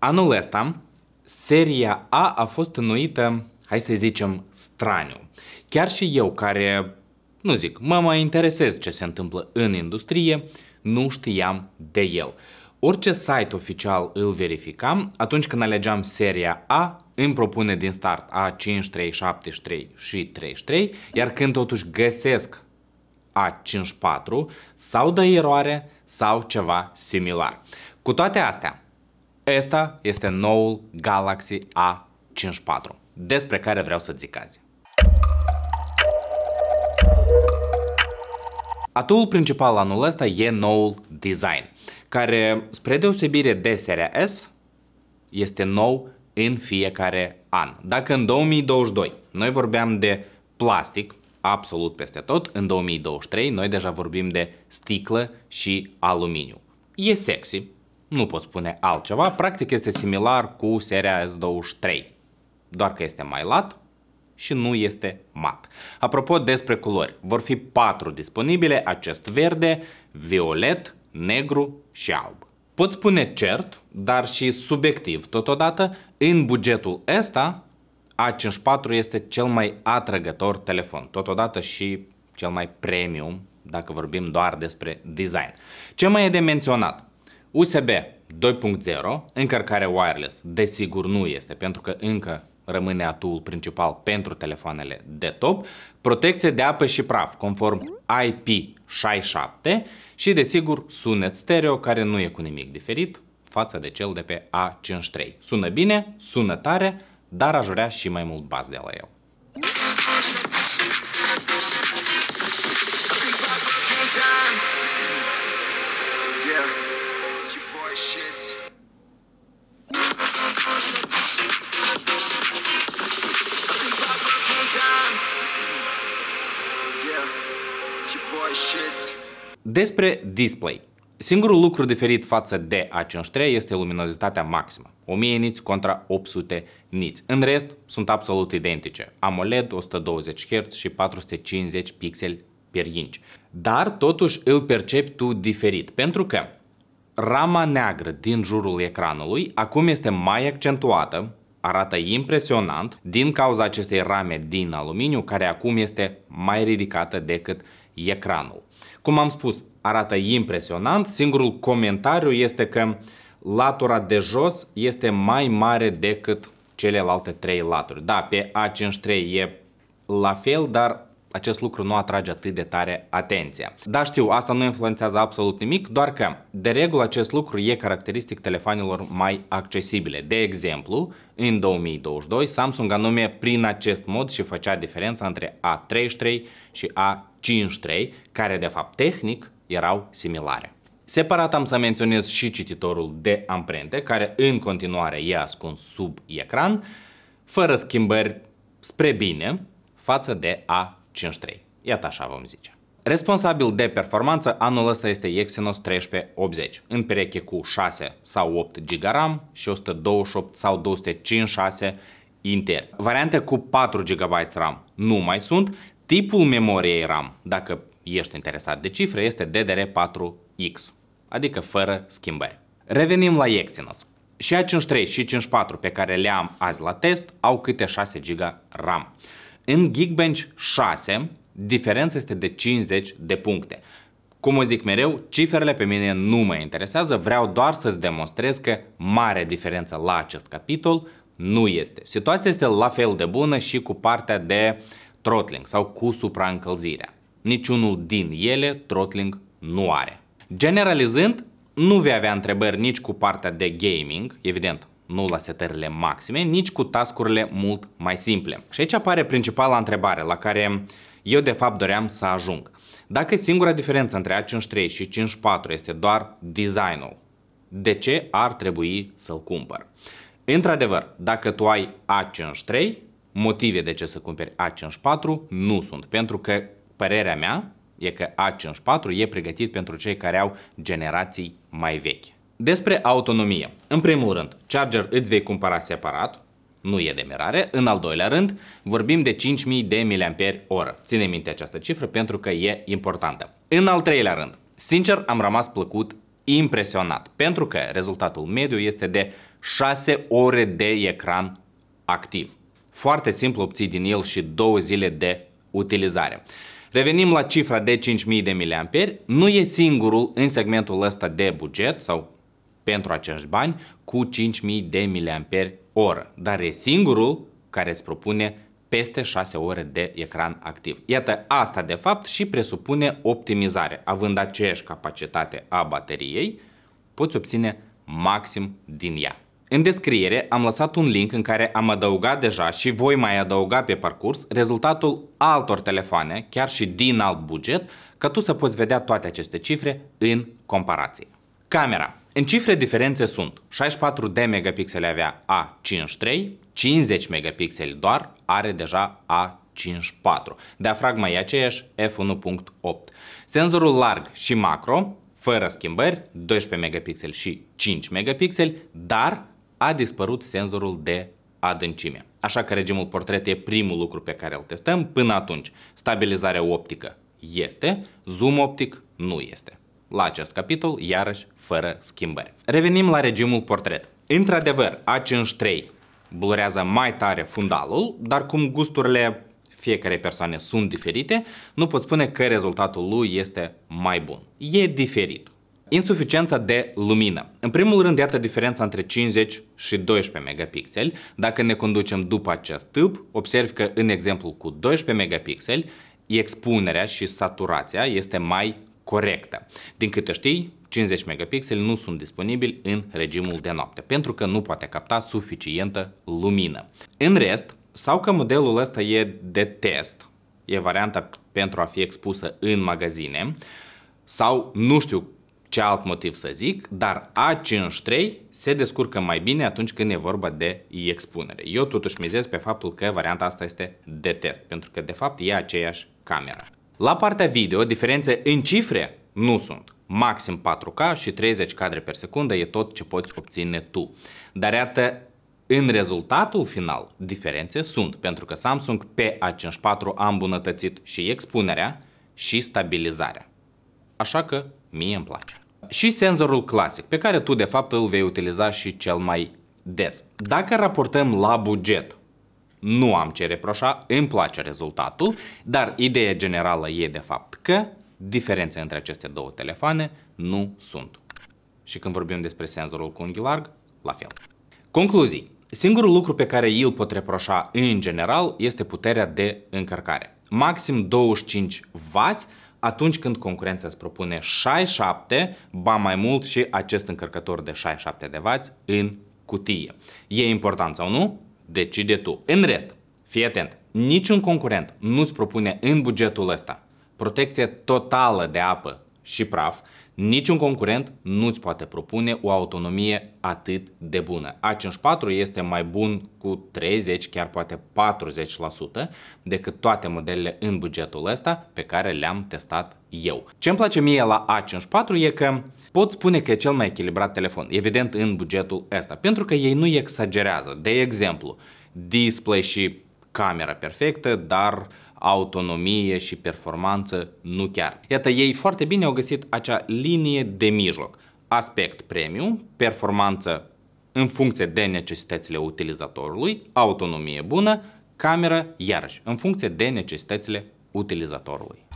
Anul ăsta, seria A a fost înnoită, hai să zicem, straniu. Chiar și eu, care, nu zic, mă mai interesez ce se întâmplă în industrie, nu știam de el. Orice site oficial îl verificam, atunci când alegeam seria A, îmi propune din start A5, 3, 7, 3 și 33, iar când totuși găsesc A54 sau dă eroare sau ceva similar. Cu toate astea, Ăsta este noul Galaxy A54, despre care vreau să zic azi. Atul principal anul ăsta e noul design, care, spre deosebire de seria S, este nou în fiecare an. Dacă în 2022 noi vorbeam de plastic, absolut peste tot, în 2023 noi deja vorbim de sticlă și aluminiu. E sexy, nu pot spune altceva. Practic este similar cu seria S23, doar că este mai lat și nu este mat. Apropo despre culori, vor fi patru disponibile, acest verde, violet, negru și alb. Pot spune cert, dar și subiectiv totodată, în bugetul ăsta A54 este cel mai atrăgător telefon, totodată și cel mai premium dacă vorbim doar despre design. Ce mai e de menționat? USB 2.0, încărcare wireless, desigur nu este, pentru că încă rămâne atul principal pentru telefoanele de top, protecție de apă și praf conform IP67 și desigur sunet stereo care nu e cu nimic diferit față de cel de pe A53. Sună bine, sună tare, dar aș vrea și mai mult bas de la el. Despre display. Singurul lucru diferit față de A53 este luminozitatea maximă, 1000 niți contra 800 niți. În rest, sunt absolut identice. AMOLED 120 Hz și 450 pixeli per inch. Dar totuși îl percepi tu diferit, pentru că rama neagră din jurul ecranului acum este mai accentuată, arată impresionant din cauza acestei rame din aluminiu care acum este mai ridicată decât ecranul. Cum am spus, arată impresionant. Singurul comentariu este că latura de jos este mai mare decât celelalte trei laturi. Da, pe A53 e la fel, dar acest lucru nu atrage atât de tare atenția. Da, știu, asta nu influențează absolut nimic, doar că, de regulă, acest lucru e caracteristic telefonilor mai accesibile. De exemplu, în 2022, Samsung anume prin acest mod și făcea diferența între A33 și A53, care de fapt tehnic erau similare. Separat am să menționez și cititorul de amprente, care în continuare e ascuns sub ecran, fără schimbări spre bine față de A 5.3. Iată așa vom zice. Responsabil de performanță anul ăsta este Exynos 1380, în pereche cu 6 sau 8 GB RAM și 128 sau 256 inter. Variante cu 4 GB RAM nu mai sunt. Tipul memoriei RAM, dacă ești interesat de cifre, este DDR4X, adică fără schimbări. Revenim la Exynos. Și A53 și 54 pe care le am azi la test au câte 6 GB RAM. În Geekbench 6, diferența este de 50 de puncte. Cum o zic mereu, cifrele pe mine nu mă interesează, vreau doar să-ți demonstrez că mare diferență la acest capitol nu este. Situația este la fel de bună și cu partea de throttling sau cu supraîncălzirea. Niciunul din ele throttling nu are. Generalizând, nu vei avea întrebări nici cu partea de gaming, evident, nu la setările maxime, nici cu tascurile mult mai simple. Și aici apare principala întrebare la care eu de fapt doream să ajung. Dacă singura diferență între A53 și a 54 este doar designul, de ce ar trebui să-l cumpăr? Într-adevăr, dacă tu ai A53, motive de ce să cumperi A54 nu sunt, pentru că părerea mea e că A54 e pregătit pentru cei care au generații mai vechi. Despre autonomie. În primul rând, charger îți vei cumpăra separat, nu e de mirare. În al doilea rând, vorbim de 5000 de mAh. Ține minte această cifră pentru că e importantă. În al treilea rând, sincer am rămas plăcut impresionat, pentru că rezultatul mediu este de 6 ore de ecran activ. Foarte simplu obții din el și 2 zile de utilizare. Revenim la cifra de 5000 de mAh. Nu e singurul în segmentul ăsta de buget sau pentru acești bani cu 5000 de mAh, oră, dar e singurul care îți propune peste 6 ore de ecran activ. Iată, asta de fapt și presupune optimizare. Având aceeași capacitate a bateriei, poți obține maxim din ea. În descriere am lăsat un link în care am adăugat deja și voi mai adăuga pe parcurs rezultatul altor telefoane, chiar și din alt buget, ca tu să poți vedea toate aceste cifre în comparație. Camera. În cifre diferențe sunt 64 de megapixeli avea A53, 50 megapixeli doar are deja A54. Diafragma e aceeași, f1.8. Senzorul larg și macro, fără schimbări, 12 megapixeli și 5 megapixeli, dar a dispărut senzorul de adâncime. Așa că regimul portret e primul lucru pe care îl testăm. Până atunci, stabilizarea optică este, zoom optic nu este. La acest capitol, iarăși, fără schimbări. Revenim la regimul portret. Într-adevăr, A53 blurează mai tare fundalul, dar cum gusturile fiecare persoane sunt diferite, nu pot spune că rezultatul lui este mai bun. E diferit. Insuficiența de lumină. În primul rând, iată diferența între 50 și 12 megapixeli. Dacă ne conducem după acest tip, observ că în exemplu cu 12 megapixeli, expunerea și saturația este mai corectă. Din câte știi, 50 megapixeli nu sunt disponibili în regimul de noapte, pentru că nu poate capta suficientă lumină. În rest, sau că modelul ăsta e de test, e varianta pentru a fi expusă în magazine, sau nu știu ce alt motiv să zic, dar A53 se descurcă mai bine atunci când e vorba de expunere. Eu totuși mizez pe faptul că varianta asta este de test, pentru că de fapt e aceeași cameră. La partea video, diferențe în cifre nu sunt. Maxim 4K și 30 cadre per secundă e tot ce poți obține tu. Dar iată, în rezultatul final, diferențe sunt, pentru că Samsung pe A54 a îmbunătățit și expunerea și stabilizarea. Așa că mie îmi place. Și senzorul clasic, pe care tu de fapt îl vei utiliza și cel mai des. Dacă raportăm la buget, nu am ce reproșa, îmi place rezultatul, dar ideea generală e de fapt că diferențe între aceste două telefoane nu sunt. Și când vorbim despre senzorul cu unghi larg, la fel. Concluzii. Singurul lucru pe care îl pot reproșa în general este puterea de încărcare. Maxim 25W atunci când concurența îți propune 67, ba mai mult și acest încărcător de 67W în cutie. E important sau nu? decide tu. În rest, fii atent, niciun concurent nu-ți propune în bugetul ăsta protecție totală de apă și praf, niciun concurent nu-ți poate propune o autonomie atât de bună. A54 este mai bun cu 30, chiar poate 40% decât toate modelele în bugetul ăsta pe care le-am testat eu. Ce îmi place mie la A54 e că pot spune că e cel mai echilibrat telefon, evident în bugetul ăsta, pentru că ei nu exagerează. De exemplu, display și camera perfectă, dar autonomie și performanță nu chiar. Iată, ei foarte bine au găsit acea linie de mijloc. Aspect premium, performanță în funcție de necesitățile utilizatorului, autonomie bună, cameră iarăși în funcție de necesitățile utilizatorului.